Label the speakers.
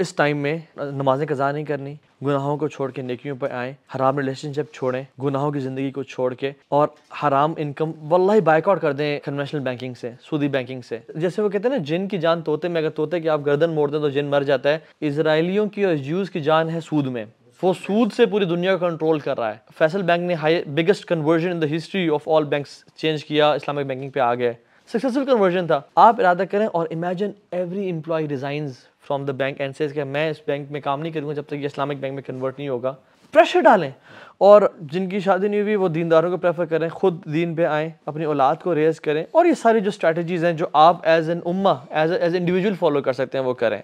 Speaker 1: इस टाइम में नमाजें कज़ा नहीं करनी गुनाहों को छोड़ के नेकियों पर आए हराम रिलेशनशिप छोड़ें गुनाहों की ज़िंदगी को छोड़ के और हराम इनकम वल्ला ही बाइकआउट कर दें कन्वेंशनल बैंकिंग से सूदी बैंकिंग से जैसे वो कहते हैं ना जिन की जान तोते में अगर तोते की आप गर्दन मोड़ दें तो जिन मर जाता है इसराइलियों की और यूज़ की जान है सूद में वो सूद से पूरी दुनिया को कंट्रोल कर रहा है फैसल बैंक ने high biggest conversion in the history of all banks change किया इस्लामिक बैंकिंग पे आ गए सक्सेसफुल कन्वर्जन था आप इरादा करें और imagine every employ resign from the bank and एस कि मैं इस बैंक में काम नहीं करूँगा जब तक ये इस्लामिक बैंक में कन्वर्ट नहीं होगा प्रेशर डालें और जिनकी शादी नहीं हुई वो दीनदारों को प्रेफर करें ख़ुद दीन पे आएँ अपनी औलाद को रेज करें और ये सारी जो स्ट्रैटेजीज़ हैं जो आप एज एन उम्मा एज एज इंडिविजुअल फॉलो कर सकते हैं वो करें